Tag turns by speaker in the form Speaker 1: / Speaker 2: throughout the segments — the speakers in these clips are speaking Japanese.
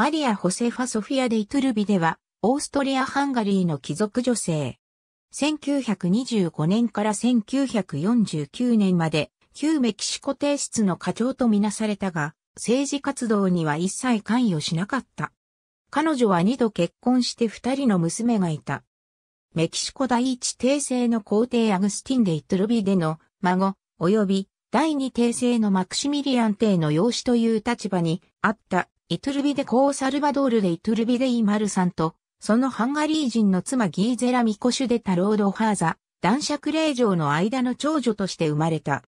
Speaker 1: マリア・ホセファ・ソフィア・デイトゥルビでは、オーストリア・ハンガリーの貴族女性。1925年から1949年まで、旧メキシコ帝室の課長とみなされたが、政治活動には一切関与しなかった。彼女は二度結婚して二人の娘がいた。メキシコ第一帝政の皇帝アグスティン・デイトゥルビでの孫、及び第二帝政のマクシミリアン帝の養子という立場にあったイトゥルビデコーサルバドールでイトゥルビデイマルさんと、そのハンガリー人の妻ギーゼラ・ミコシュデタロード・ハーザ、男爵令嬢の間の長女として生まれた。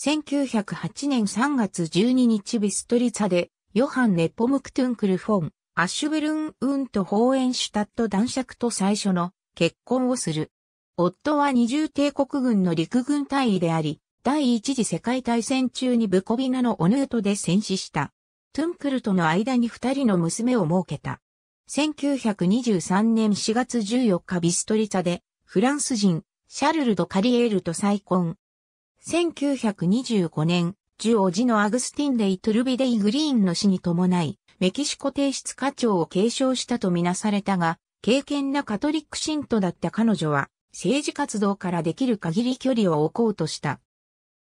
Speaker 1: 1908年3月12日ビストリツァで、ヨハン・ネポムクトゥンクルフォン、アッシュブルン・ウンとホーエンシュタット男爵と最初の結婚をする。夫は二重帝国軍の陸軍大尉であり、第一次世界大戦中にブコビナのオヌートで戦死した。トゥンクルとの間に二人の娘を設けた。1923年4月14日ビストリツァで、フランス人、シャルル・ド・カリエールと再婚。1925年、ジュオジのアグスティン・デイ・トゥルビデイ・グリーンの死に伴い、メキシコ帝室課長を継承したとみなされたが、敬虔なカトリック信徒だった彼女は、政治活動からできる限り距離を置こうとした。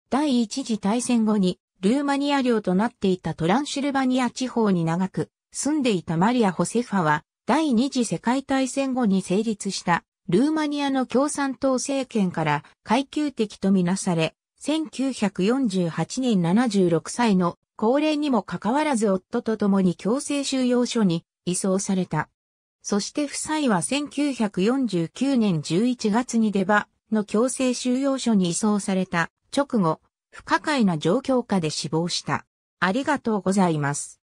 Speaker 1: 第一次大戦後にルーマニア領となっていたトランシルバニア地方に長く住んでいたマリア・ホセファは第二次世界大戦後に成立したルーマニアの共産党政権から階級的とみなされ、1948年76歳の高齢にもかかわらず夫と共に強制収容所に移送された。そして夫妻は1949年11月に出場の強制収容所に移送された直後、不可解な状況下で死亡した。ありがとうござい
Speaker 2: ます。